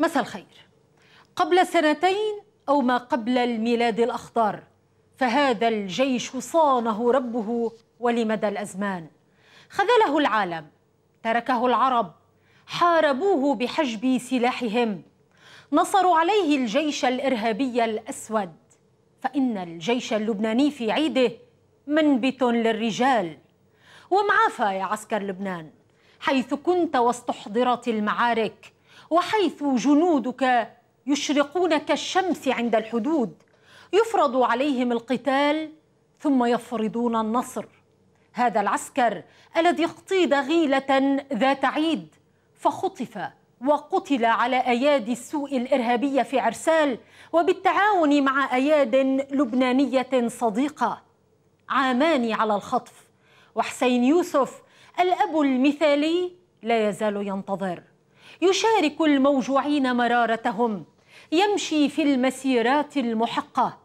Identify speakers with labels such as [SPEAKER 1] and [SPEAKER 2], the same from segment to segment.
[SPEAKER 1] مساء الخير قبل سنتين أو ما قبل الميلاد الأخضر فهذا الجيش صانه ربه ولمدى الأزمان خذله العالم تركه العرب حاربوه بحجب سلاحهم نصروا عليه الجيش الإرهابي الأسود فإن الجيش اللبناني في عيده منبت للرجال ومعافى يا عسكر لبنان حيث كنت واستحضرت المعارك وحيث جنودك يشرقون كالشمس عند الحدود يفرض عليهم القتال ثم يفرضون النصر هذا العسكر الذي اقتيد غيله ذات عيد فخطف وقتل على ايادي السوء الارهابيه في عرسال وبالتعاون مع اياد لبنانيه صديقه عامان على الخطف وحسين يوسف الاب المثالي لا يزال ينتظر يشارك الموجوعين مرارتهم يمشي في المسيرات المحقه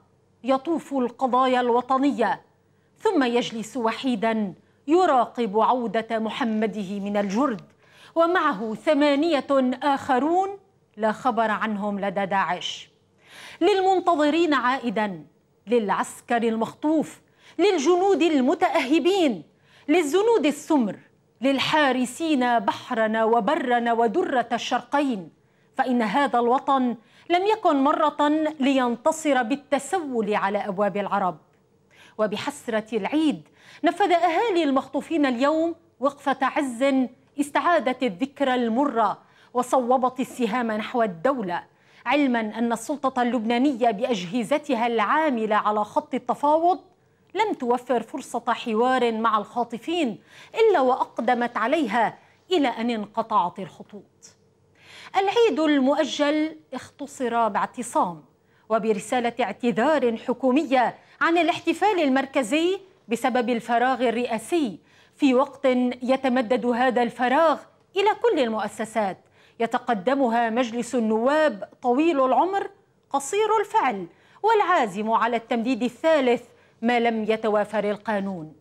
[SPEAKER 1] يطوف القضايا الوطنيه ثم يجلس وحيدا يراقب عوده محمده من الجرد ومعه ثمانيه اخرون لا خبر عنهم لدى داعش للمنتظرين عائدا للعسكر المخطوف للجنود المتاهبين للزنود السمر للحارسين بحرنا وبرنا ودرة الشرقين فإن هذا الوطن لم يكن مرة لينتصر بالتسول على أبواب العرب وبحسرة العيد نفذ أهالي المخطوفين اليوم وقفة عز استعادت الذكرى المرة وصوبت السهام نحو الدولة علما أن السلطة اللبنانية بأجهزتها العاملة على خط التفاوض لم توفر فرصة حوار مع الخاطفين إلا وأقدمت عليها إلى أن انقطعت الخطوط العيد المؤجل اختصر باعتصام وبرسالة اعتذار حكومية عن الاحتفال المركزي بسبب الفراغ الرئاسي في وقت يتمدد هذا الفراغ إلى كل المؤسسات يتقدمها مجلس النواب طويل العمر قصير الفعل والعازم على التمديد الثالث ما لم يتوافر القانون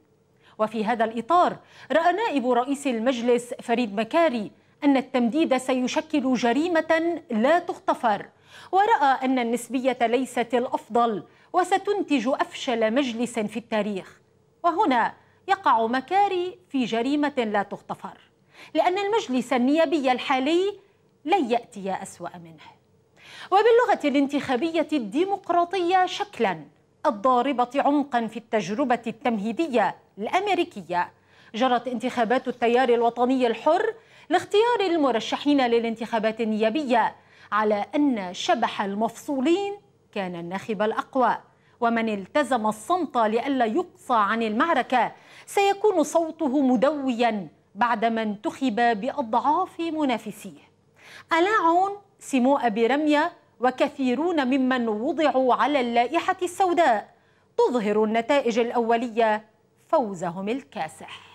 [SPEAKER 1] وفي هذا الإطار رأى نائب رئيس المجلس فريد مكاري أن التمديد سيشكل جريمة لا تغتفر ورأى أن النسبية ليست الأفضل وستنتج أفشل مجلس في التاريخ وهنا يقع مكاري في جريمة لا تغتفر لأن المجلس النيابي الحالي لن يأتي أسوأ منه وباللغة الانتخابية الديمقراطية شكلاً الضاربة عمقا في التجربة التمهيدية الأمريكية جرت انتخابات التيار الوطني الحر لاختيار المرشحين للانتخابات النيابية على أن شبح المفصولين كان الناخب الأقوى ومن التزم الصمت لئلا يقصى عن المعركة سيكون صوته مدويا بعدما انتخب بأضعاف منافسيه ألاعون سمو أبي رمية وكثيرون ممن وضعوا على اللائحة السوداء تظهر النتائج الأولية فوزهم الكاسح